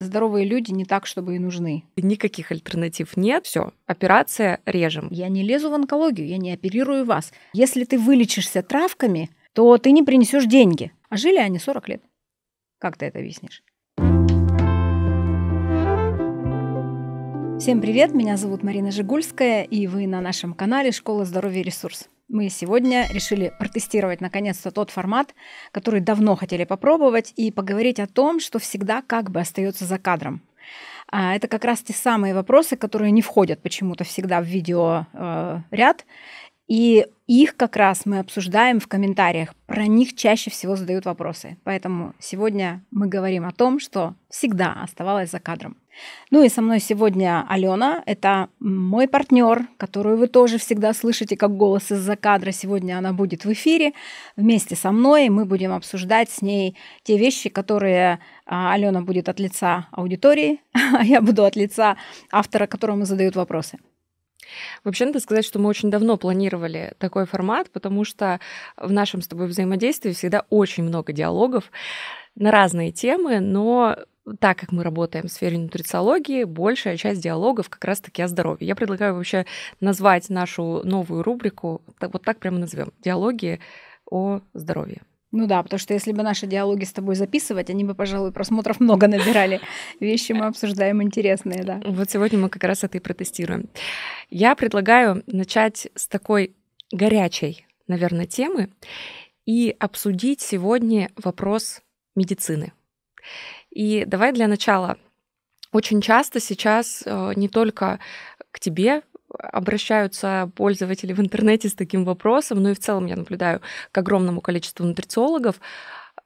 Здоровые люди не так, чтобы и нужны. Никаких альтернатив нет. Все, операция режем. Я не лезу в онкологию, я не оперирую вас. Если ты вылечишься травками, то ты не принесешь деньги. А жили они 40 лет. Как ты это объяснишь? Всем привет, меня зовут Марина Жигульская, и вы на нашем канале «Школа здоровья ресурс» мы сегодня решили протестировать наконец-то тот формат, который давно хотели попробовать, и поговорить о том, что всегда как бы остается за кадром. А, это как раз те самые вопросы, которые не входят почему-то всегда в видеоряд. Э, и их как раз мы обсуждаем в комментариях. Про них чаще всего задают вопросы. Поэтому сегодня мы говорим о том, что всегда оставалось за кадром. Ну и со мной сегодня Алена. Это мой партнер, которую вы тоже всегда слышите как голос из-за кадра. Сегодня она будет в эфире вместе со мной. Мы будем обсуждать с ней те вещи, которые а, Алена будет от лица аудитории, а я буду от лица автора, которому задают вопросы. Вообще, надо сказать, что мы очень давно планировали такой формат, потому что в нашем с тобой взаимодействии всегда очень много диалогов на разные темы, но так как мы работаем в сфере нутрициологии, большая часть диалогов как раз-таки о здоровье. Я предлагаю вообще назвать нашу новую рубрику, вот так прямо назовем, диалоги о здоровье. Ну да, потому что если бы наши диалоги с тобой записывать, они бы, пожалуй, просмотров много набирали. Вещи мы обсуждаем интересные, да. Вот сегодня мы как раз это и протестируем. Я предлагаю начать с такой горячей, наверное, темы и обсудить сегодня вопрос медицины. И давай для начала. Очень часто сейчас э, не только к тебе обращаются пользователи в интернете с таким вопросом, ну и в целом я наблюдаю к огромному количеству нутрициологов,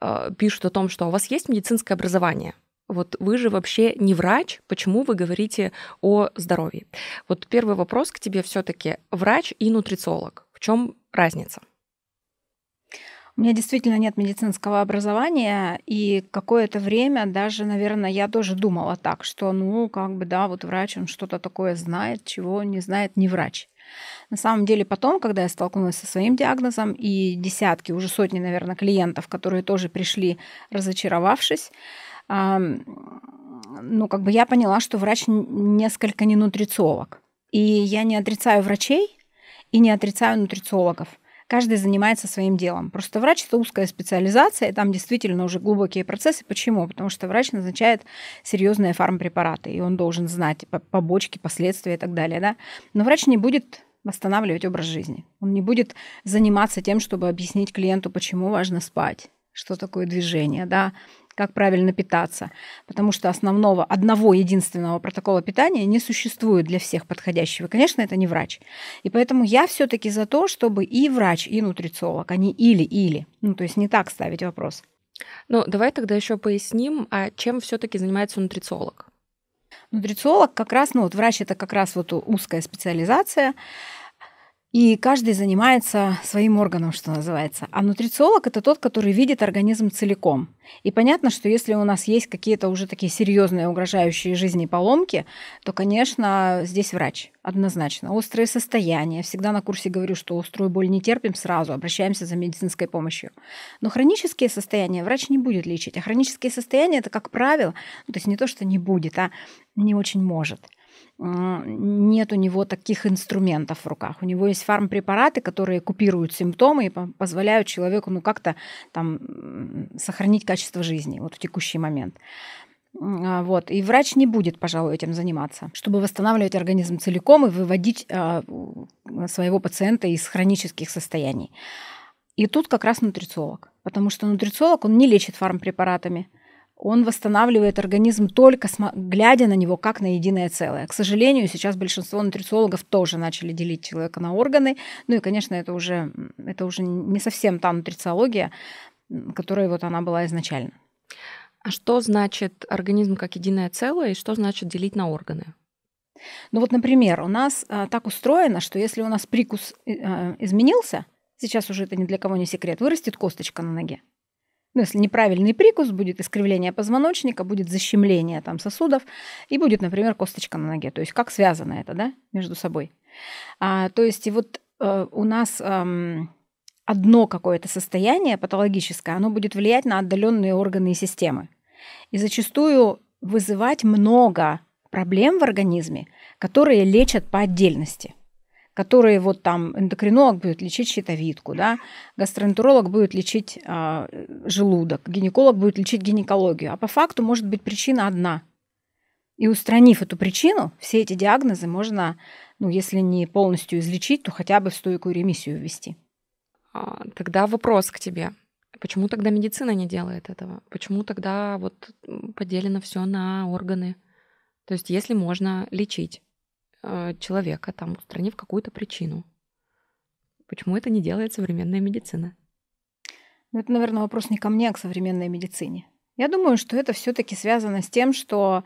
а, пишут о том, что «А у вас есть медицинское образование, вот вы же вообще не врач, почему вы говорите о здоровье? Вот первый вопрос к тебе все-таки врач и нутрициолог. В чем разница? У меня действительно нет медицинского образования, и какое-то время даже, наверное, я тоже думала так, что, ну, как бы, да, вот врач, он что-то такое знает, чего не знает не врач. На самом деле потом, когда я столкнулась со своим диагнозом и десятки, уже сотни, наверное, клиентов, которые тоже пришли, разочаровавшись, ну, как бы я поняла, что врач несколько не нутрициолог. И я не отрицаю врачей и не отрицаю нутрициологов каждый занимается своим делом. Просто врач – это узкая специализация, и там действительно уже глубокие процессы. Почему? Потому что врач назначает серьезные фармпрепараты, и он должен знать побочки, последствия и так далее. Да? Но врач не будет восстанавливать образ жизни. Он не будет заниматься тем, чтобы объяснить клиенту, почему важно спать, что такое движение, да, как правильно питаться, потому что основного, одного единственного протокола питания не существует для всех подходящего. Конечно, это не врач. И поэтому я все-таки за то, чтобы и врач, и нутрициолог, они или-или. Ну, то есть не так ставить вопрос. Ну, давай тогда еще поясним, а чем все-таки занимается нутрициолог? Нутрициолог как раз, ну вот врач это как раз вот узкая специализация, и каждый занимается своим органом, что называется. А нутрициолог это тот, который видит организм целиком. И понятно, что если у нас есть какие-то уже такие серьезные угрожающие жизни поломки, то, конечно, здесь врач однозначно. Острое состояние. Всегда на курсе говорю, что острую боль не терпим сразу, обращаемся за медицинской помощью. Но хронические состояния врач не будет лечить. А хронические состояния это, как правило, ну, то есть не то, что не будет, а не очень может нет у него таких инструментов в руках. У него есть фармпрепараты, которые купируют симптомы и позволяют человеку ну, как-то там сохранить качество жизни вот в текущий момент. А, вот. И врач не будет, пожалуй, этим заниматься, чтобы восстанавливать организм целиком и выводить а, своего пациента из хронических состояний. И тут как раз нутрициолог, потому что нутрициолог, он не лечит фармпрепаратами – он восстанавливает организм только глядя на него как на единое целое. К сожалению, сейчас большинство нутрициологов тоже начали делить человека на органы. Ну и, конечно, это уже, это уже не совсем та нутрициология, которая вот она была изначально. А что значит организм как единое целое и что значит делить на органы? Ну вот, например, у нас а, так устроено, что если у нас прикус а, изменился, сейчас уже это ни для кого не секрет, вырастет косточка на ноге ну, если неправильный прикус, будет искривление позвоночника, будет защемление там сосудов и будет, например, косточка на ноге. То есть как связано это, да, между собой. А, то есть и вот э, у нас э, одно какое-то состояние патологическое, оно будет влиять на отдаленные органы и системы. И зачастую вызывать много проблем в организме, которые лечат по отдельности – которые вот там эндокринолог будет лечить щитовидку, да, гастроэнтеролог будет лечить э, желудок, гинеколог будет лечить гинекологию. А по факту может быть причина одна. И устранив эту причину, все эти диагнозы можно, ну, если не полностью излечить, то хотя бы в стойкую ремиссию ввести. А, тогда вопрос к тебе. Почему тогда медицина не делает этого? Почему тогда вот поделено все на органы? То есть, если можно лечить, Э, человека, там, устранив какую-то причину. Почему это не делает современная медицина? Ну, это, наверное, вопрос не ко мне, а к современной медицине. Я думаю, что это все-таки связано с тем, что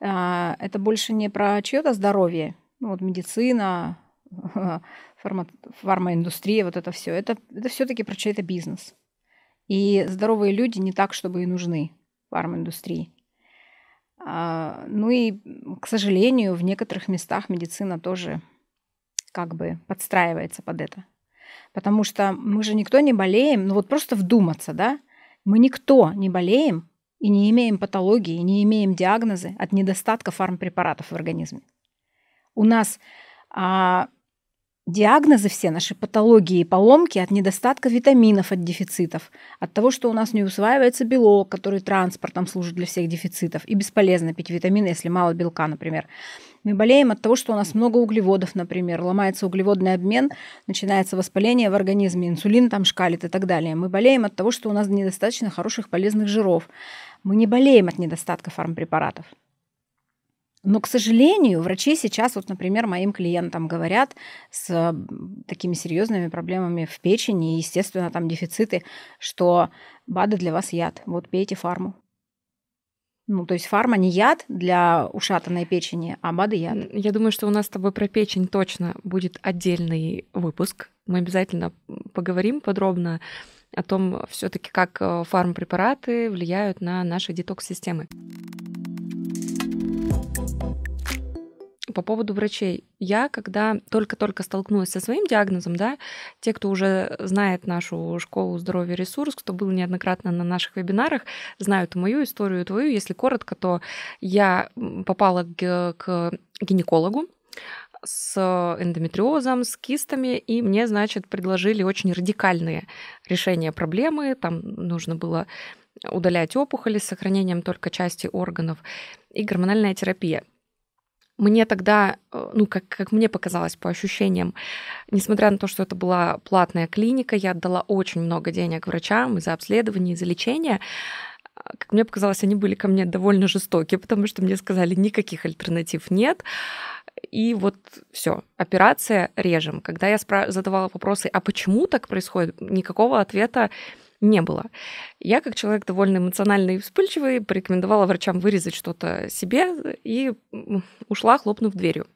э, это больше не про чье-то здоровье, ну, вот медицина, фарма, фармаиндустрия, вот это все. Это, это все-таки про чей-то бизнес. И здоровые люди не так, чтобы и нужны фармаиндустрии. А, ну и, к сожалению, в некоторых местах медицина тоже как бы подстраивается под это. Потому что мы же никто не болеем, ну вот просто вдуматься, да? Мы никто не болеем и не имеем патологии, не имеем диагнозы от недостатка фармпрепаратов в организме. У нас а, Диагнозы все наши патологии и поломки от недостатка витаминов, от дефицитов, от того, что у нас не усваивается белок, который транспортом служит для всех дефицитов, и бесполезно пить витамины, если мало белка, например. Мы болеем от того, что у нас много углеводов, например, ломается углеводный обмен, начинается воспаление в организме, инсулин там шкалит и так далее. Мы болеем от того, что у нас недостаточно хороших полезных жиров. Мы не болеем от недостатка фармпрепаратов. Но, к сожалению, врачи сейчас, вот, например, моим клиентам говорят с такими серьезными проблемами в печени, и, естественно, там дефициты, что БАДы для вас яд, вот пейте фарму. Ну, то есть фарма не яд для ушатанной печени, а БАДы яд. Я думаю, что у нас с тобой про печень точно будет отдельный выпуск. Мы обязательно поговорим подробно о том все-таки, как э, фармпрепараты влияют на наши детокс-системы по поводу врачей. Я, когда только-только столкнулась со своим диагнозом, да, те, кто уже знает нашу школу здоровья ресурс, кто был неоднократно на наших вебинарах, знают мою историю, твою. Если коротко, то я попала к гинекологу, с эндометриозом, с кистами, и мне, значит, предложили очень радикальные решения проблемы. Там нужно было удалять опухоли с сохранением только части органов и гормональная терапия. Мне тогда, э, ну, как, как мне показалось по ощущениям, несмотря на то, что это была платная клиника, я отдала очень много денег врачам и за обследование, и за лечение, а, как мне показалось, они были ко мне довольно жестоки, потому что мне сказали, никаких альтернатив нет. И вот все, операция режем. Когда я спра- задавала вопросы, а почему так происходит, никакого ответа не было. Я, как человек довольно эмоциональный и вспыльчивый, порекомендовала врачам вырезать что-то себе и ушла, хлопнув дверью.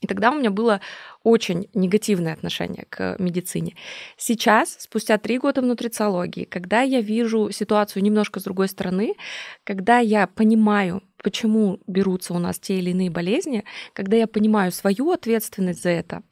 И тогда у меня было очень негативное отношение к медицине. Сейчас, спустя три года в нутрициологии, когда я вижу ситуацию немножко с другой стороны, когда я понимаю, почему берутся у нас те или иные болезни, когда я понимаю свою ответственность за это,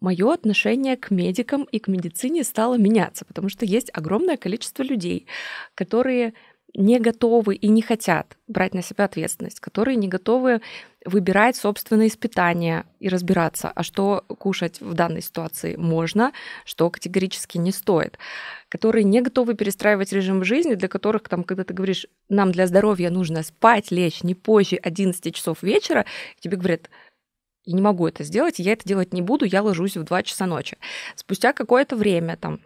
мое отношение к медикам и к медицине стало меняться, потому что есть огромное количество людей, которые не готовы и не хотят брать на себя ответственность, которые не готовы выбирать собственные испытания и разбираться, а что кушать в данной ситуации можно, что категорически не стоит, которые не готовы перестраивать режим жизни, для которых, там, когда ты говоришь, нам для здоровья нужно спать, лечь не позже 11 часов вечера, тебе говорят, и не могу это сделать, я это делать не буду, я ложусь в 2 часа ночи. Спустя какое-то время, там,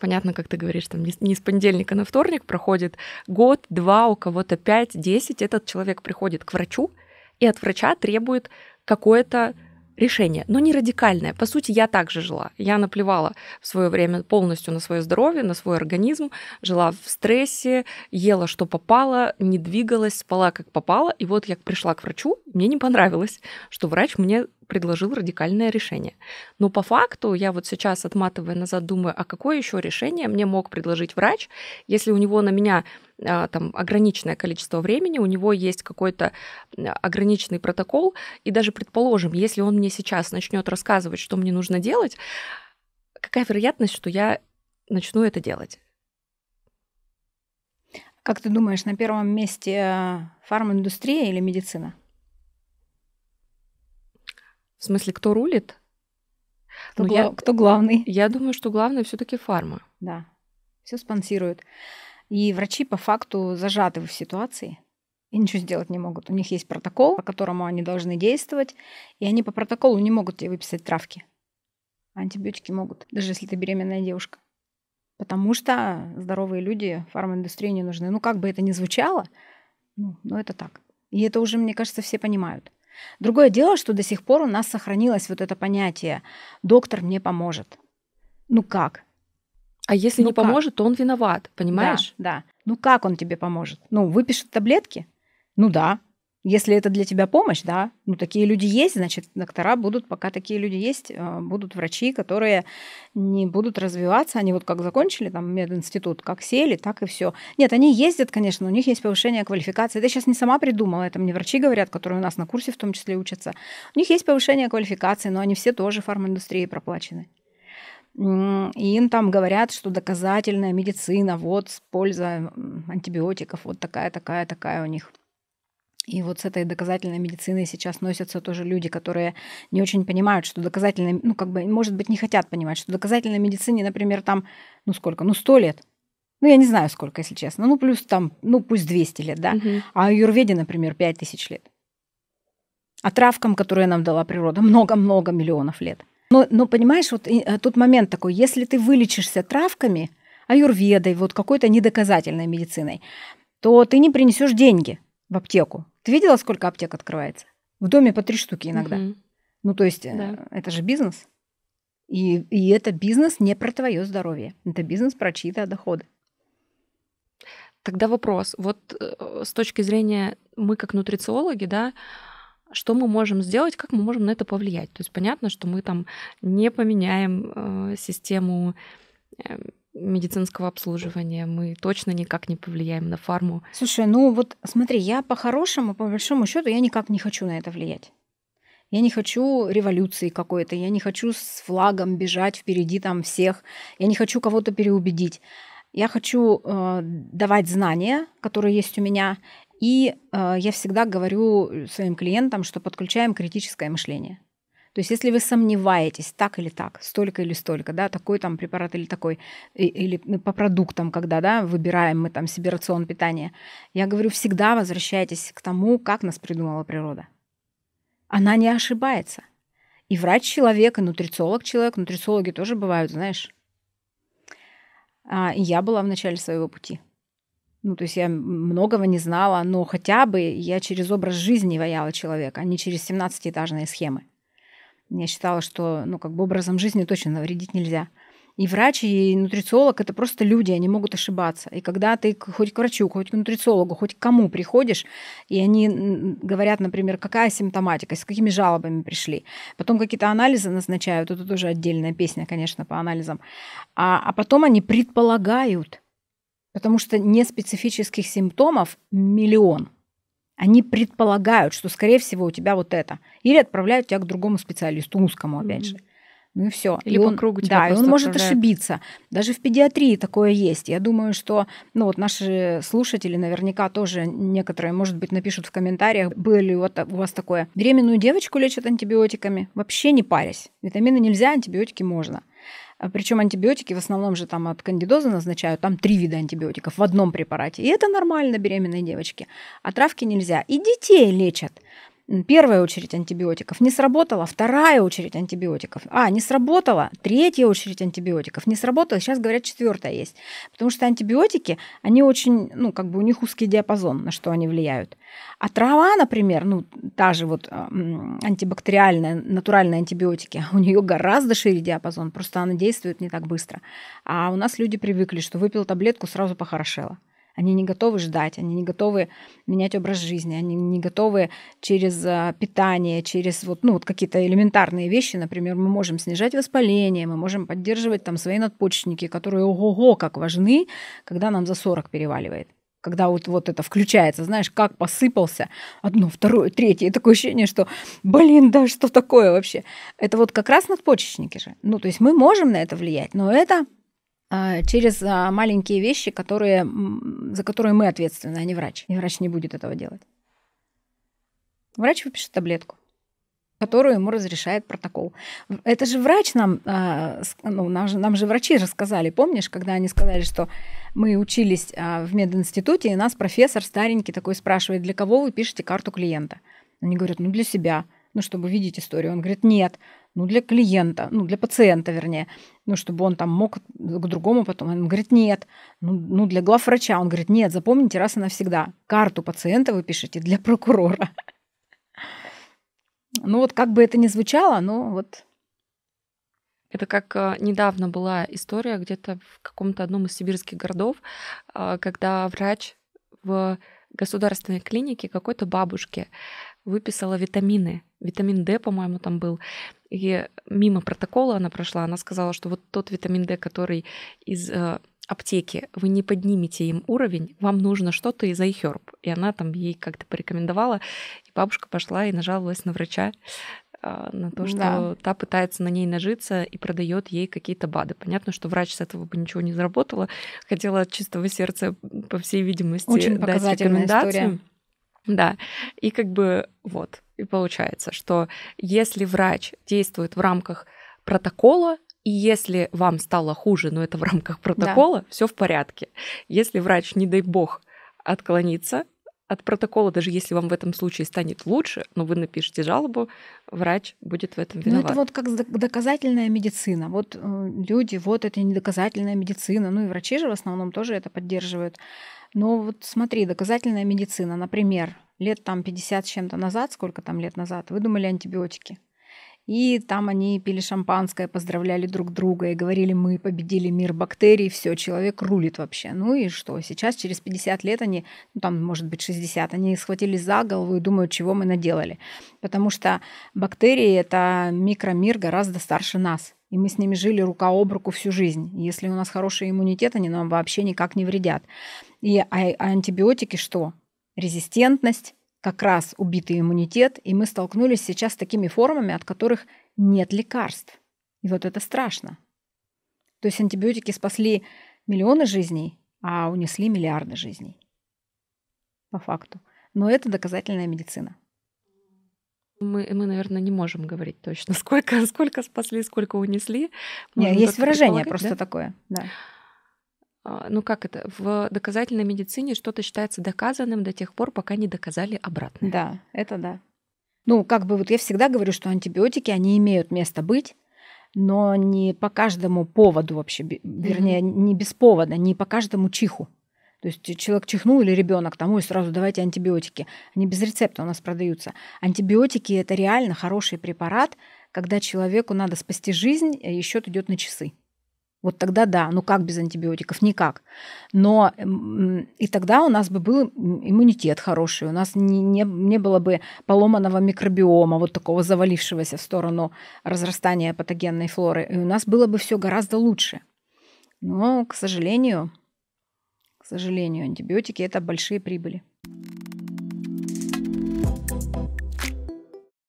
понятно, как ты говоришь, там не с понедельника на вторник проходит год, два, у кого-то пять, десять, этот человек приходит к врачу, и от врача требует какое-то решение, но не радикальное. По сути, я также жила. Я наплевала в свое время полностью на свое здоровье, на свой организм, жила в стрессе, ела, что попало, не двигалась, спала, как попало. И вот я пришла к врачу, мне не понравилось, что врач мне предложил радикальное решение. Но по факту я вот сейчас, отматывая назад, думаю, а какое еще решение мне мог предложить врач, если у него на меня а, там ограниченное количество времени, у него есть какой-то ограниченный протокол, и даже предположим, если он мне сейчас начнет рассказывать, что мне нужно делать, какая вероятность, что я начну это делать? Как ты думаешь, на первом месте э, фарминдустрия или медицина? В смысле, кто рулит? Кто, ну, гла- я, кто главный? Я думаю, что главное все-таки фарма. Да, все спонсируют. И врачи по факту зажаты в ситуации и ничего сделать не могут. У них есть протокол, по которому они должны действовать, и они по протоколу не могут тебе выписать травки. Антибиотики могут, даже если ты беременная девушка. Потому что здоровые люди фармаиндустрии не нужны. Ну, как бы это ни звучало, ну, но это так. И это уже, мне кажется, все понимают. Другое дело, что до сих пор у нас сохранилось вот это понятие «доктор мне поможет». Ну как? А если ну не как? поможет, то он виноват, понимаешь? Да, да. Ну как он тебе поможет? Ну, выпишет таблетки? Ну да, если это для тебя помощь, да, ну такие люди есть, значит, доктора будут, пока такие люди есть, а, будут врачи, которые не будут развиваться, они вот как закончили там мединститут, как сели, так и все. Нет, они ездят, конечно, у них есть повышение квалификации. Это я сейчас не сама придумала, это мне врачи говорят, которые у нас на курсе в том числе учатся. У них есть повышение квалификации, но они все тоже фарминдустрии проплачены. И им там говорят, что доказательная медицина, вот польза антибиотиков, вот такая, такая, такая у них. И вот с этой доказательной медициной сейчас носятся тоже люди, которые не очень понимают, что доказательная, ну, как бы, может быть, не хотят понимать, что доказательной медицине, например, там, ну, сколько, ну, сто лет. Ну, я не знаю, сколько, если честно. Ну, плюс там, ну, пусть 200 лет, да. Угу. А аюрведе, например, 5000 лет. А травкам, которые нам дала природа, много-много миллионов лет. Но, но понимаешь, вот и, э, тут момент такой, если ты вылечишься травками, аюрведой, вот какой-то недоказательной медициной, то ты не принесешь деньги в аптеку ты видела, сколько аптек открывается? В доме по три штуки иногда. Угу. Ну, то есть, э, да. это же бизнес. И, и это бизнес не про твое здоровье. Это бизнес про чьи-то доходы. Тогда вопрос. Вот э, с точки зрения мы как нутрициологи, да, что мы можем сделать, как мы можем на это повлиять. То есть понятно, что мы там не поменяем э, систему эм, медицинского обслуживания. Мы точно никак не повлияем на фарму. Слушай, ну вот смотри, я по-хорошему, по большому счету, я никак не хочу на это влиять. Я не хочу революции какой-то, я не хочу с флагом бежать впереди там всех, я не хочу кого-то переубедить. Я хочу э, давать знания, которые есть у меня, и э, я всегда говорю своим клиентам, что подключаем критическое мышление. То есть если вы сомневаетесь, так или так, столько или столько, да, такой там препарат или такой, или ну, по продуктам, когда, да, выбираем мы там себе рацион питания, я говорю, всегда возвращайтесь к тому, как нас придумала природа. Она не ошибается. И врач человек, и нутрициолог человек, нутрициологи тоже бывают, знаешь. А, и я была в начале своего пути. Ну, то есть я многого не знала, но хотя бы я через образ жизни ваяла человека, а не через 17-этажные схемы. Я считала, что ну, как бы образом жизни точно навредить нельзя. И врач, и нутрициолог – это просто люди, они могут ошибаться. И когда ты хоть к врачу, хоть к нутрициологу, хоть к кому приходишь, и они говорят, например, какая симптоматика, с какими жалобами пришли, потом какие-то анализы назначают, это тоже отдельная песня, конечно, по анализам, а, а потом они предполагают, потому что неспецифических симптомов миллион – они предполагают, что, скорее всего, у тебя вот это. Или отправляют тебя к другому специалисту, узкому, опять mm-hmm. же. Ну и все. Или и по он, кругу тебя Да, и он может отправляет. ошибиться. Даже в педиатрии такое есть. Я думаю, что ну вот наши слушатели наверняка тоже некоторые, может быть, напишут в комментариях, было ли вот у вас такое. Беременную девочку лечат антибиотиками, вообще не парясь. Витамины нельзя, антибиотики можно. А Причем антибиотики в основном же там от кандидоза назначают, там три вида антибиотиков в одном препарате. И это нормально беременной девочке. А травки нельзя. И детей лечат первая очередь антибиотиков не сработала, вторая очередь антибиотиков, а, не сработала, третья очередь антибиотиков не сработала, сейчас, говорят, четвертая есть. Потому что антибиотики, они очень, ну, как бы у них узкий диапазон, на что они влияют. А трава, например, ну, та же вот а, антибактериальная, натуральные антибиотики, у нее гораздо шире диапазон, просто она действует не так быстро. А у нас люди привыкли, что выпил таблетку, сразу похорошело. Они не готовы ждать, они не готовы менять образ жизни, они не готовы через а, питание, через вот, ну, вот какие-то элементарные вещи, например, мы можем снижать воспаление, мы можем поддерживать там свои надпочечники, которые ого-го как важны, когда нам за 40 переваливает когда вот, вот это включается, знаешь, как посыпался одно, второе, третье, и такое ощущение, что, блин, да что такое вообще? Это вот как раз надпочечники же. Ну, то есть мы можем на это влиять, но это а, через а, маленькие вещи, которые, за которые мы ответственны, а не врач. И врач не будет этого делать. Врач выпишет таблетку которую ему разрешает протокол. Это же врач нам, а, ну, нам, же, нам же врачи рассказали, помнишь, когда они сказали, что мы учились в мединституте, и нас профессор старенький такой спрашивает, для кого вы пишете карту клиента? Они говорят, ну для себя, ну чтобы видеть историю. Он говорит, нет, ну, для клиента, ну, для пациента, вернее, ну, чтобы он там мог к другому потом. Он говорит, нет. Ну, ну, для главврача. Он говорит, нет, запомните раз и навсегда. Карту пациента вы пишете для прокурора. Ну, вот как бы это ни звучало, но вот это как э, недавно была история где-то в каком-то одном из сибирских городов, э, когда врач в государственной клинике какой-то бабушке выписала витамины. Витамин D, по-моему, там был. И мимо протокола она прошла, она сказала, что вот тот витамин D, который из э, аптеки, вы не поднимете им уровень, вам нужно что-то из iHerb. И она там ей как-то порекомендовала, и бабушка пошла и нажаловалась на врача э, на то, что да. та пытается на ней нажиться и продает ей какие-то БАДы. Понятно, что врач с этого бы ничего не заработала, хотела от чистого сердца, по всей видимости, Очень дать рекомендацию. История. Да. И как бы вот. И получается, что если врач действует в рамках протокола, и если вам стало хуже, но это в рамках протокола, да. все в порядке. Если врач, не дай бог, отклонится от протокола, даже если вам в этом случае станет лучше, но вы напишите жалобу, врач будет в этом виноват. Ну, это вот как доказательная медицина. Вот э, люди, вот это не доказательная медицина. Ну и врачи же в основном тоже это поддерживают. Ну вот смотри, доказательная медицина, например, лет там 50 с чем-то назад, сколько там лет назад, выдумали антибиотики. И там они пили шампанское, поздравляли друг друга и говорили, мы победили мир бактерий, все, человек рулит вообще. Ну и что, сейчас через 50 лет они, ну там может быть 60, они схватились за голову и думают, чего мы наделали. Потому что бактерии это микромир гораздо старше нас. И мы с ними жили рука об руку всю жизнь. если у нас хороший иммунитет, они нам вообще никак не вредят. И а, а антибиотики что? Резистентность, как раз убитый иммунитет, и мы столкнулись сейчас с такими формами, от которых нет лекарств. И вот это страшно. То есть антибиотики спасли миллионы жизней, а унесли миллиарды жизней. По факту. Но это доказательная медицина. Мы, мы, наверное, не можем говорить точно, сколько, сколько спасли, сколько унесли. Можем Нет, есть выражение просто да? такое. Да. А, ну как это, в доказательной медицине что-то считается доказанным до тех пор, пока не доказали обратное. Да, это да. Ну, как бы вот я всегда говорю, что антибиотики, они имеют место быть, но не по каждому поводу вообще, вернее, не без повода, не по каждому чиху. То есть человек чихнул или ребенок, тому и сразу давайте антибиотики. Они без рецепта у нас продаются. Антибиотики это реально хороший препарат, когда человеку надо спасти жизнь, и счет идет на часы. Вот тогда да, ну как без антибиотиков? Никак. Но и тогда у нас бы был иммунитет хороший, у нас не, не, не было бы поломанного микробиома, вот такого завалившегося в сторону разрастания патогенной флоры, и у нас было бы все гораздо лучше. Но, к сожалению, к сожалению, антибиотики – это большие прибыли.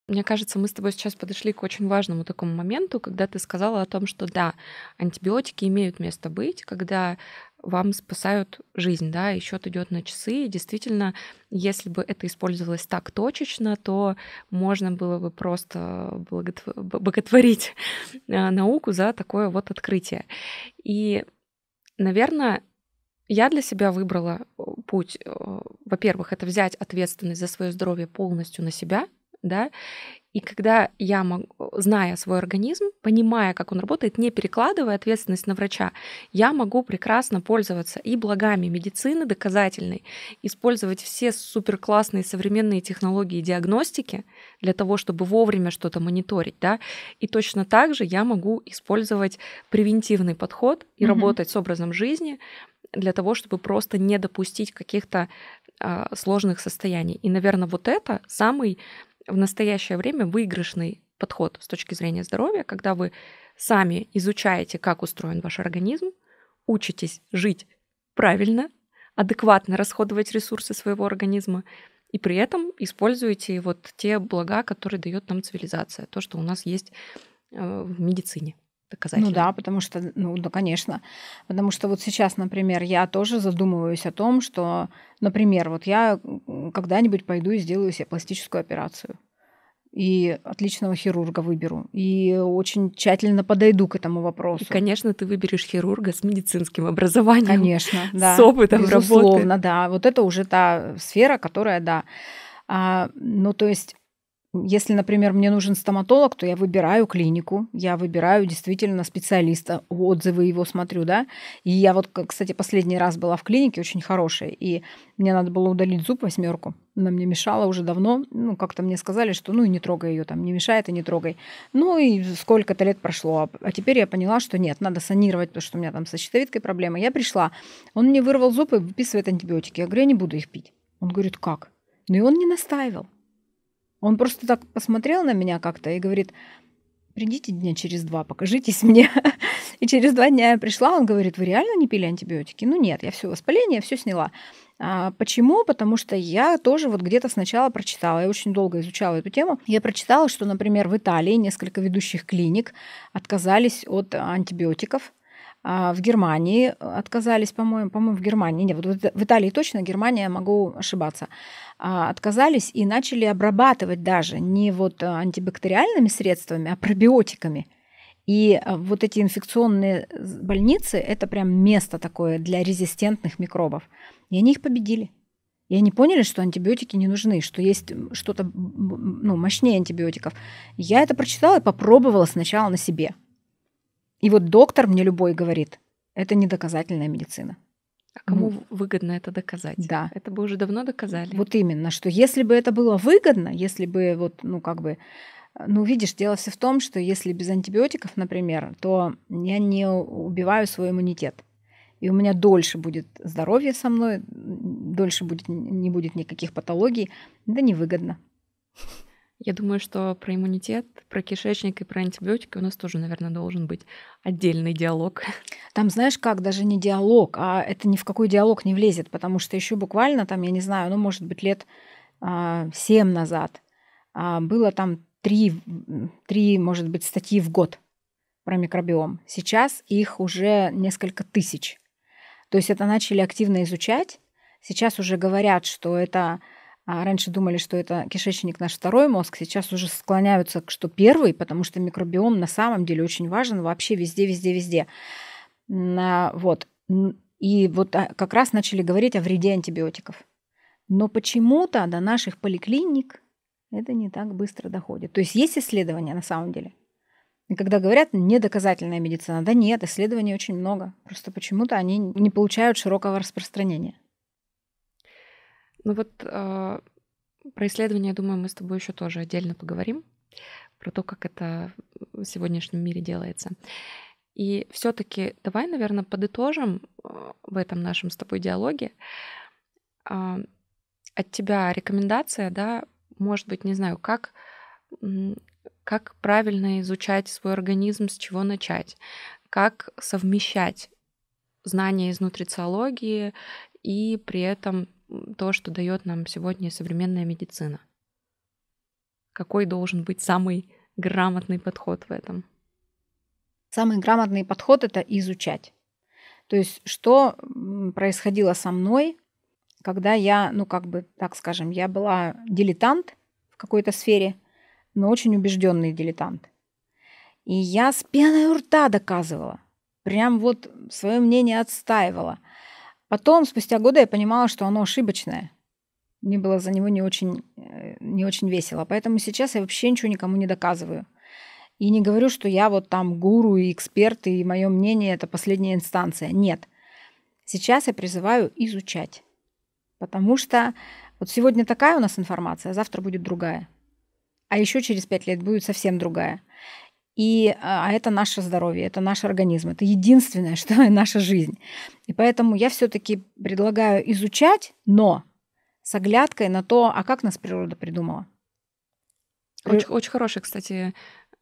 Мне кажется, мы с тобой сейчас подошли к очень важному такому моменту, когда ты сказала о том, что да, антибиотики имеют место быть, когда вам спасают жизнь, да, и счет идет на часы. И действительно, если бы это использовалось так точечно, то можно было бы просто боготворить э, науку за такое вот открытие. И, наверное, я для себя выбрала э, путь, э, во-первых, это взять ответственность за свое здоровье полностью на себя, да, и когда я, могу, зная свой организм, понимая, как он работает, не перекладывая ответственность на врача, я могу прекрасно пользоваться и благами медицины доказательной, использовать все суперклассные современные технологии диагностики для того, чтобы вовремя что-то мониторить, да, и точно так же я могу использовать превентивный подход и mm-hmm. работать с образом жизни для того, чтобы просто не допустить каких-то э, сложных состояний. И, наверное, вот это самый в настоящее время выигрышный подход с точки зрения здоровья, когда вы сами изучаете, как устроен ваш организм, учитесь жить правильно, адекватно расходовать ресурсы своего организма, и при этом используете вот те блага, которые дает нам цивилизация, то, что у нас есть э, в медицине доказательно. Ну да, потому что, ну да, конечно. Потому что вот сейчас, например, я тоже задумываюсь о том, что, например, вот я когда-нибудь пойду и сделаю себе пластическую операцию и отличного хирурга выберу. И очень тщательно подойду к этому вопросу. И, конечно, ты выберешь хирурга с медицинским образованием. Конечно, да. С опытом Безусловно, работы. да. Вот это уже та сфера, которая, да. А, ну, то есть если, например, мне нужен стоматолог, то я выбираю клинику, я выбираю действительно специалиста, отзывы его смотрю, да. И я вот, кстати, последний раз была в клинике, очень хорошей, и мне надо было удалить зуб восьмерку. Она мне мешала уже давно. Ну, как-то мне сказали, что ну и не трогай ее, там не мешает и не трогай. Ну и сколько-то лет прошло. А, а теперь я поняла, что нет, надо санировать, потому что у меня там со щитовидкой проблемы. Я пришла, он мне вырвал зуб и выписывает антибиотики. Я говорю, я не буду их пить. Он говорит, как? Ну и он не настаивал. Он просто так посмотрел на меня как-то и говорит, придите дня через два, покажитесь мне. И через два дня я пришла, он говорит, вы реально не пили антибиотики? Ну нет, я все воспаление, все сняла. А почему? Потому что я тоже вот где-то сначала прочитала, я очень долго изучала эту тему. Я прочитала, что, например, в Италии несколько ведущих клиник отказались от антибиотиков, а, в Германии э, отказались, по-моему, по-моему, в Германии, нет, вот в Италии точно, Германия, могу ошибаться, а, отказались и начали обрабатывать даже не вот э, антибактериальными средствами, а пробиотиками. И э, вот эти инфекционные больницы – это прям место такое для резистентных микробов. И они их победили. И они поняли, что антибиотики не нужны, что есть что-то ну, мощнее антибиотиков. Я это прочитала и попробовала сначала на себе – и вот доктор мне любой говорит, это не доказательная медицина. А кому ну, выгодно это доказать? Да. Это бы уже давно доказали. Вот именно, что если бы это было выгодно, если бы вот, ну как бы, ну видишь, дело все в том, что если без антибиотиков, например, то я не убиваю свой иммунитет. И у меня дольше будет здоровье со мной, дольше будет, не будет никаких патологий. Да невыгодно. Я думаю, что про иммунитет, про кишечник и про антибиотики у нас тоже, наверное, должен быть отдельный диалог. Там, знаешь, как даже не диалог, а это ни в какой диалог не влезет, потому что еще буквально там, я не знаю, ну, может быть, лет а, семь назад а, было там три, три, может быть, статьи в год про микробиом. Сейчас их уже несколько тысяч. То есть это начали активно изучать. Сейчас уже говорят, что это а раньше думали, что это кишечник наш второй мозг, сейчас уже склоняются, к что первый, потому что микробиом на самом деле очень важен вообще везде, везде, везде. На Вот. И вот а, как раз начали говорить о вреде антибиотиков. Но почему-то до наших поликлиник это не так быстро доходит. То есть есть исследования на самом деле. И когда говорят недоказательная медицина, да нет, исследований очень много. Просто почему-то они не получают широкого распространения. Ну вот э, про исследования, я думаю, мы с тобой еще тоже отдельно поговорим, про то, как это в сегодняшнем мире делается. И все-таки давай, наверное, подытожим а, в этом нашем с тобой диалоге. А, от тебя рекомендация, да, может быть, не знаю, как, как правильно изучать свой организм, с чего начать, как совмещать знания из нутрициологии и при этом то, что дает нам сегодня современная медицина? Какой должен быть самый грамотный подход в этом? Самый грамотный подход это изучать. То есть, что происходило со мной, когда я, ну, как бы, так скажем, я была дилетант в какой-то сфере, но очень убежденный дилетант. И я с пеной у рта доказывала, прям вот свое мнение отстаивала – Потом, спустя годы, я понимала, что оно ошибочное. Мне было за него не очень, э, не очень весело. Поэтому сейчас я вообще ничего никому не доказываю. И не говорю, что я вот там гуру и эксперт, и мое мнение – это последняя инстанция. Нет. Сейчас я призываю изучать. Потому что вот сегодня такая у нас информация, а завтра будет другая. А еще через пять лет будет совсем другая – и а это наше здоровье, это наш организм, это единственное, что наша жизнь. И поэтому я все-таки предлагаю изучать, но с оглядкой на то, а как нас природа придумала. Очень, э, очень хороший, кстати,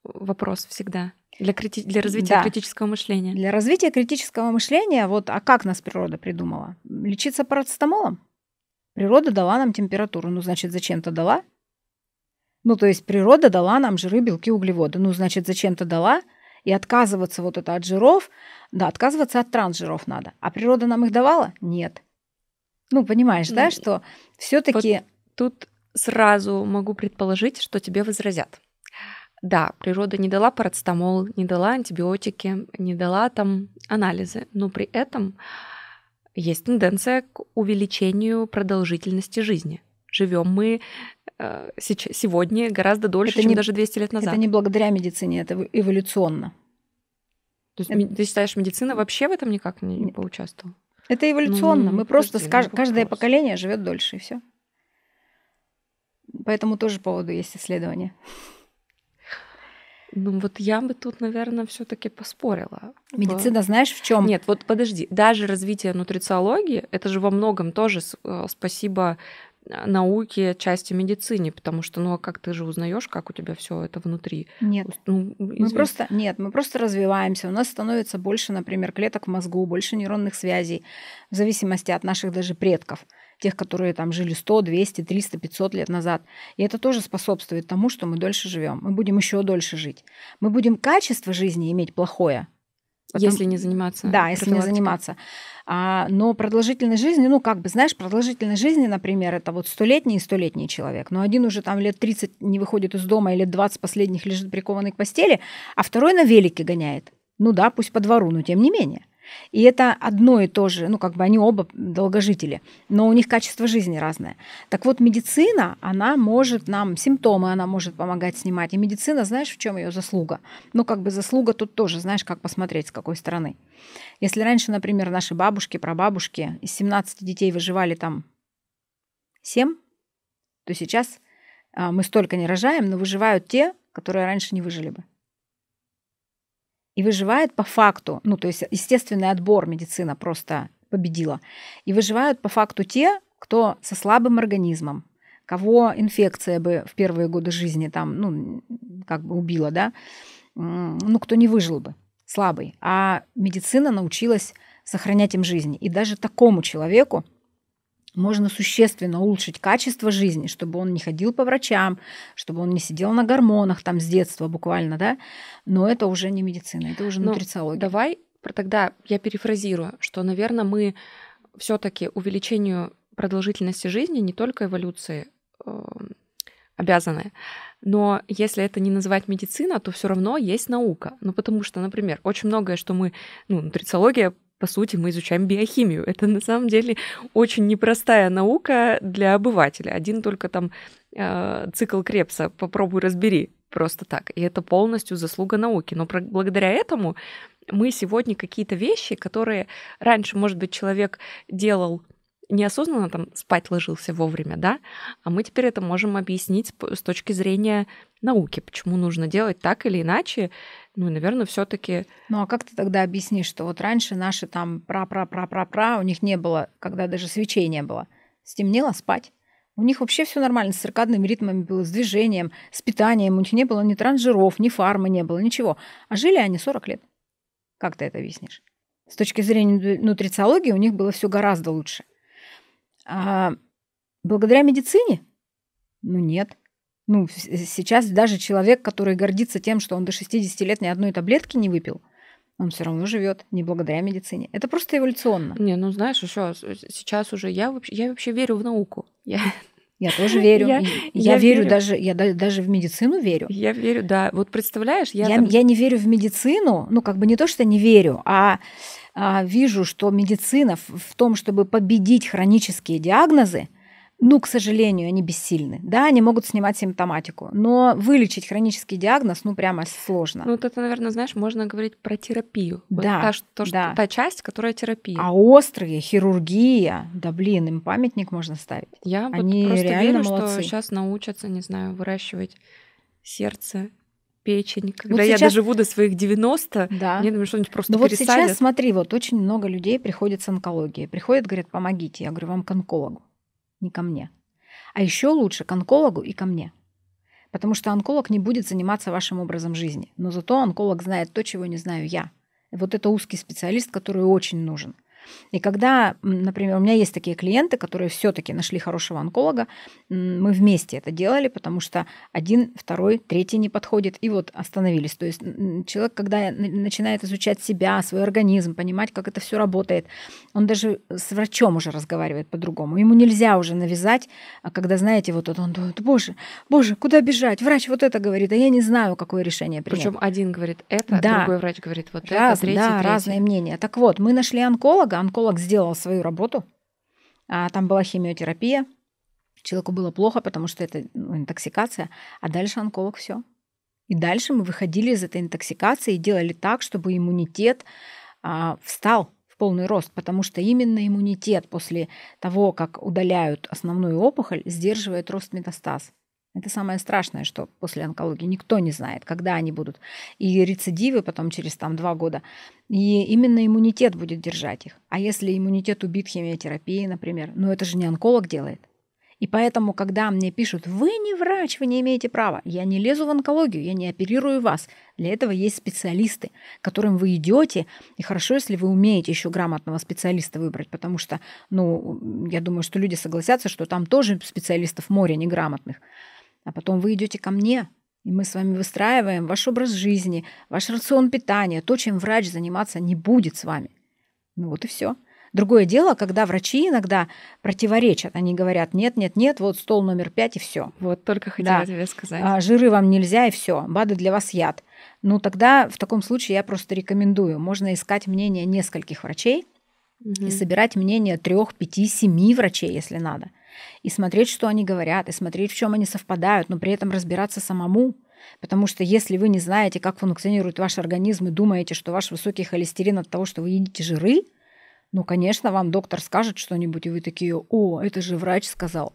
вопрос всегда. Для, крити... для развития да. критического мышления. Для развития критического мышления, вот, а как нас природа придумала? Лечиться парацетамолом? Природа дала нам температуру. Ну, значит, зачем-то дала. Ну, то есть природа дала нам жиры, белки, углеводы. Ну, значит, зачем-то дала, и отказываться вот это от жиров, да, отказываться от трансжиров надо. А природа нам их давала? Нет. Ну, понимаешь, ну, да, что все-таки... Вот тут сразу могу предположить, что тебе возразят. Да, природа не дала парацетамол, не дала антибиотики, не дала там анализы, но при этом есть тенденция к увеличению продолжительности жизни – живем мы э, сегодня гораздо дольше, это чем не, даже 200 лет назад. Это не благодаря медицине, это эволюционно. То есть это... ты считаешь, медицина вообще в этом никак не, не поучаствовала? Это эволюционно. Ну, мы просто с... каждое поколение живет дольше, и все. Поэтому тоже по поводу есть исследования. Ну вот я бы тут, наверное, все-таки поспорила. Медицина, знаешь, в чем? Нет, вот подожди, даже развитие нутрициологии, это же во многом тоже э, спасибо а, науки, части медицине, потому что, ну, а как ты же узнаешь, как у тебя все это внутри? Нет. Ну, мы просто, нет, мы просто развиваемся. У нас становится больше, например, клеток в мозгу, больше нейронных связей, в зависимости от наших даже предков тех, которые там жили 100, 200, 300, 500 лет назад. И это тоже способствует тому, что мы дольше живем. Мы будем еще дольше жить. Мы будем качество жизни иметь плохое, Потом, если не заниматься. Да, если не заниматься. А, но продолжительность жизни, ну, как бы, знаешь, продолжительность жизни, например, это вот столетний и столетний человек, но один уже там лет 30 не выходит из дома, или лет 20 последних лежит прикованный к постели, а второй на велике гоняет. Ну да, пусть по двору, но тем не менее. И это одно и то же, ну как бы они оба долгожители, но у них качество жизни разное. Так вот, медицина, она может нам симптомы, она может помогать снимать. И медицина, знаешь, в чем ее заслуга? Ну как бы заслуга тут тоже, знаешь, как посмотреть, с какой стороны. Если раньше, например, наши бабушки, прабабушки из 17 детей выживали там 7, то сейчас а, мы столько не рожаем, но выживают те, которые раньше не выжили бы и выживает по факту, ну то есть естественный отбор медицина просто победила, и выживают по факту те, кто со слабым организмом, кого инфекция бы в первые годы жизни там, ну, как бы убила, да, ну, кто не выжил бы, слабый. А медицина научилась сохранять им жизнь. И даже такому человеку можно существенно улучшить качество жизни, чтобы он не ходил по врачам, чтобы он не сидел на гормонах там с детства буквально, да. Но это уже не медицина, это уже Но ну, нутрициология. Давай тогда я перефразирую, что, наверное, мы все-таки увеличению продолжительности жизни не только эволюции э, обязаны, но если это не называть медицина, то все равно есть наука. Ну, потому что, например, очень многое, что мы, ну, нутрициология по сути, мы изучаем биохимию. Это на самом деле очень непростая наука для обывателя. Один только там э, цикл Крепса «попробуй разбери» просто так. И это полностью заслуга науки. Но про- благодаря этому мы сегодня какие-то вещи, которые раньше, может быть, человек делал неосознанно там спать ложился вовремя, да, а мы теперь это можем объяснить с точки зрения науки, почему нужно делать так или иначе, ну, наверное, все таки Ну, а как ты тогда объяснишь, что вот раньше наши там пра-пра-пра-пра-пра, у них не было, когда даже свечей не было, стемнело спать. У них вообще все нормально с циркадными ритмами было, с движением, с питанием. У них не было ни транжиров, ни фармы не было, ничего. А жили они 40 лет. Как ты это объяснишь? С точки зрения нутрициологии у них было все гораздо лучше. А благодаря медицине? Ну нет. Ну, э, сейчас даже человек, который гордится тем, что он до 60 лет ни одной таблетки не выпил, он все равно живет не благодаря медицине. Это просто эволюционно. Не, ну знаешь, еще э, сейчас уже я вообще, я вообще верю в науку. Я я тоже верю. Я, я, я верю, верю даже, я даже в медицину верю. Я верю, да. Вот представляешь, я я, там... я не верю в медицину, ну как бы не то, что не верю, а, а вижу, что медицина в, в том, чтобы победить хронические диагнозы, ну, к сожалению, они бессильны. Да, они могут снимать симптоматику, но вылечить хронический диагноз, ну, прямо сложно. Ну, вот это, наверное, знаешь, можно говорить про терапию. Вот да. та, что, да. та часть, которая терапия. А острые, хирургия, да блин, им памятник можно ставить. Я они вот просто реально верю, молодцы. что сейчас научатся, не знаю, выращивать сердце, печень. Когда вот я сейчас... доживу до своих 90, да. мне думаю, что-нибудь просто Но вот пересадят. сейчас, смотри, вот очень много людей приходят с онкологией. Приходят, говорят, помогите. Я говорю, вам к онкологу не ко мне. А еще лучше к онкологу и ко мне. Потому что онколог не будет заниматься вашим образом жизни. Но зато онколог знает то, чего не знаю я. И вот это узкий специалист, который очень нужен. И когда, например, у меня есть такие клиенты, которые все-таки нашли хорошего онколога, мы вместе это делали, потому что один, второй, третий не подходит, и вот остановились. То есть человек, когда начинает изучать себя, свой организм, понимать, как это все работает, он даже с врачом уже разговаривает по-другому. Ему нельзя уже навязать, а когда, знаете, вот он думает, боже, боже, куда бежать? Врач вот это говорит, а я не знаю, какое решение принять. Причем один говорит это, а да. другой врач говорит вот Раз, это, третий, да, третий. разные мнения. Так вот, мы нашли онколога, благо онколог сделал свою работу. А там была химиотерапия. Человеку было плохо, потому что это ну, интоксикация. А дальше онколог все. И дальше мы выходили из этой интоксикации и делали так, чтобы иммунитет а, встал в полный рост, потому что именно иммунитет после того, как удаляют основную опухоль, сдерживает рост метастаз. Это самое страшное, что после онкологии никто не знает, когда они будут. И рецидивы потом через там, два года. И именно иммунитет будет держать их. А если иммунитет убит химиотерапией, например, ну это же не онколог делает. И поэтому, когда мне пишут, вы не врач, вы не имеете права, я не лезу в онкологию, я не оперирую вас. Для этого есть специалисты, к которым вы идете. И хорошо, если вы умеете еще грамотного специалиста выбрать, потому что, ну, я думаю, что люди согласятся, что там тоже специалистов море неграмотных а потом вы идете ко мне, и мы с вами выстраиваем ваш образ жизни, ваш рацион питания, то, чем врач заниматься не будет с вами. Ну вот и все. Другое дело, когда врачи иногда противоречат. Они говорят, нет, нет, нет, вот стол номер пять и все. Вот только хотела да. тебе сказать. А, жиры вам нельзя и все. БАДы для вас яд. Ну тогда в таком случае я просто рекомендую. Можно искать мнение нескольких врачей угу. и собирать мнение трех, пяти, семи врачей, если надо и смотреть, что они говорят, и смотреть, в чем они совпадают, но при этом разбираться самому. Потому что если вы не знаете, как функционирует ваш организм и думаете, что ваш высокий холестерин от того, что вы едите жиры – ну, конечно, вам доктор скажет что-нибудь, и вы такие, о, это же врач сказал.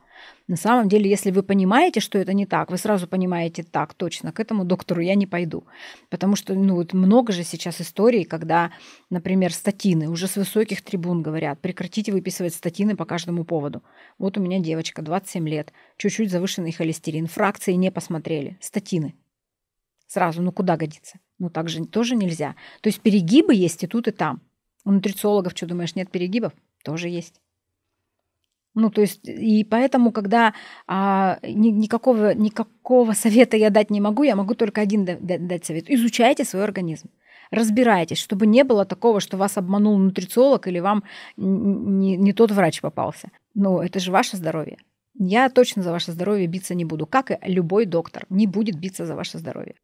На самом деле, если вы понимаете, что это не так, вы сразу понимаете, так, точно, к этому доктору я не пойду. Потому что ну, вот много же сейчас историй, когда, например, статины уже с высоких трибун говорят, прекратите выписывать статины по каждому поводу. Вот у меня девочка, 27 лет, чуть-чуть завышенный холестерин, фракции не посмотрели, статины. Сразу, ну куда годится? Ну так же тоже нельзя. То есть перегибы есть и тут, и там. У нутрициологов, что думаешь, нет перегибов? Тоже есть. Ну, то есть, и поэтому, когда а, ни, никакого, никакого совета я дать не могу, я могу только один дать, дать совет. Изучайте свой организм. Разбирайтесь, чтобы не было такого, что вас обманул нутрициолог или вам не, не тот врач попался. Ну, это же ваше здоровье. Я точно за ваше здоровье биться не буду, как и любой доктор не будет биться за ваше здоровье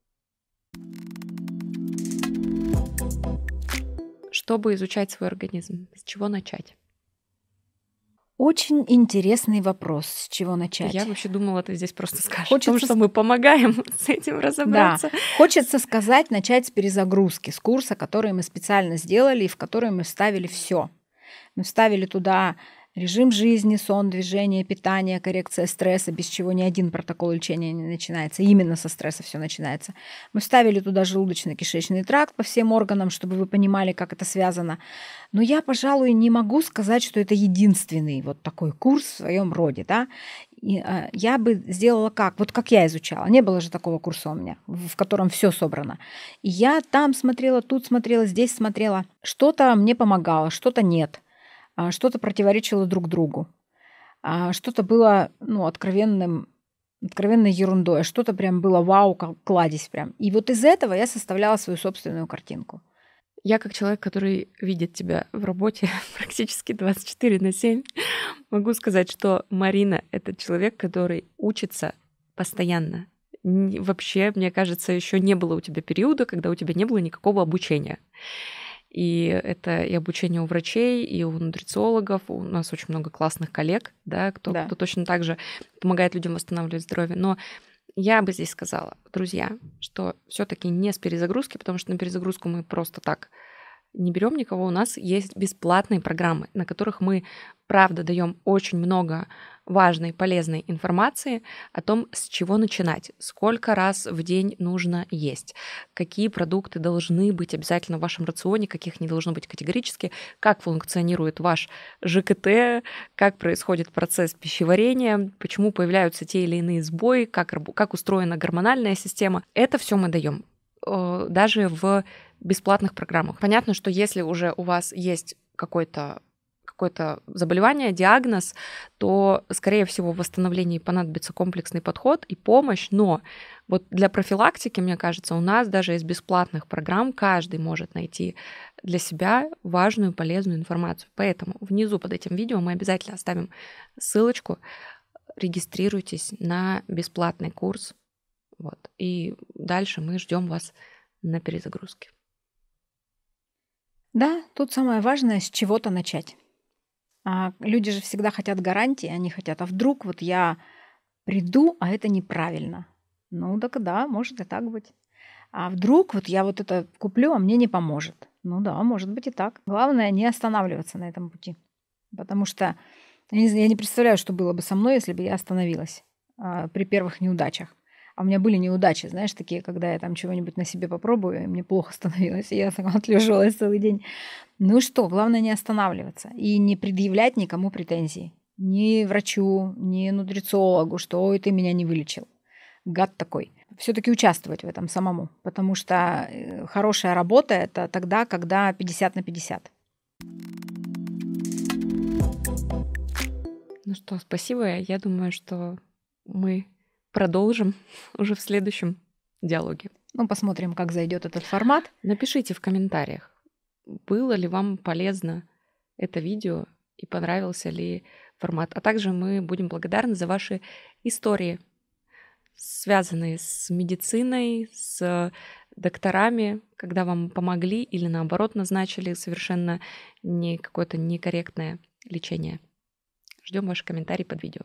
чтобы изучать свой организм? С чего начать? Очень интересный вопрос, с чего начать. Я вообще думала, ты здесь просто скажешь, Хочется... том, что мы помогаем с этим разобраться. Да. Хочется сказать, начать с перезагрузки, с курса, который мы специально сделали и в который мы вставили все. Мы вставили туда Режим жизни, сон, движение, питание, коррекция стресса, без чего ни один протокол лечения не начинается. Именно со стресса все начинается. Мы вставили туда желудочно-кишечный тракт по всем органам, чтобы вы понимали, как это связано. Но я, пожалуй, не могу сказать, что это единственный вот такой курс в своем роде. Да? И, э, я бы сделала как? Вот как я изучала. Не было же такого курса у меня, в котором все собрано. И я там смотрела, тут смотрела, здесь смотрела. Что-то мне помогало, что-то нет. А, что-то противоречило друг другу, а, что-то было ну, откровенным, откровенной ерундой, а что-то прям было вау, кладезь прям. И вот из этого я составляла свою собственную картинку. Я как человек, который видит тебя в работе практически 24 на 7, могу сказать, что Марина — это человек, который учится постоянно. Вообще, мне кажется, еще не было у тебя периода, когда у тебя не было никакого обучения. И это и обучение у врачей, и у нутрициологов. У нас очень много классных коллег, да, кто, да. кто точно так же помогает людям восстанавливать здоровье. Но я бы здесь сказала, друзья, что все-таки не с перезагрузки, потому что на перезагрузку мы просто так не берем никого. У нас есть бесплатные программы, на которых мы, правда, даем очень много важной, полезной информации о том, с чего начинать, сколько раз в день нужно есть, какие продукты должны быть обязательно в вашем рационе, каких не должно быть категорически, как функционирует ваш ЖКТ, как происходит процесс пищеварения, почему появляются те или иные сбои, как, как устроена гормональная система. Это все мы даем э, даже в бесплатных программах. Понятно, что если уже у вас есть какой-то какое-то заболевание, диагноз, то, скорее всего, в восстановлении понадобится комплексный подход и помощь. Но вот для профилактики, мне кажется, у нас даже из бесплатных программ каждый может найти для себя важную, полезную информацию. Поэтому внизу под этим видео мы обязательно оставим ссылочку. Регистрируйтесь на бесплатный курс. Вот. И дальше мы ждем вас на перезагрузке. Да, тут самое важное с чего-то начать. А, люди же всегда хотят гарантии, они хотят, а вдруг вот я приду, а это неправильно. Ну так да, может и так быть. А вдруг вот я вот это куплю, а мне не поможет. Ну да, может быть и так. Главное не останавливаться на этом пути. Потому что я не, представляю, что было бы со мной, если бы я остановилась а, при первых неудачах. А у меня были неудачи, знаешь, такие, когда я там чего-нибудь на себе попробую, и мне плохо становилось, и я там отлеживалась целый день. Ну и что, главное не останавливаться и не предъявлять никому претензий. Ни врачу, ни нутрициологу, что «Ой, ты меня не вылечил». Гад такой. Все-таки участвовать в этом самому, потому что э, хорошая работа – это тогда, когда 50 на 50. Ну что, спасибо. Я думаю, что мы продолжим уже в следующем диалоге. Ну, посмотрим, как зайдет этот формат. Напишите в комментариях, было ли вам полезно это видео и понравился ли формат. А также мы будем благодарны за ваши истории, связанные с медициной, с докторами, когда вам помогли или наоборот назначили совершенно не какое-то некорректное лечение. Ждем ваши комментарии под видео.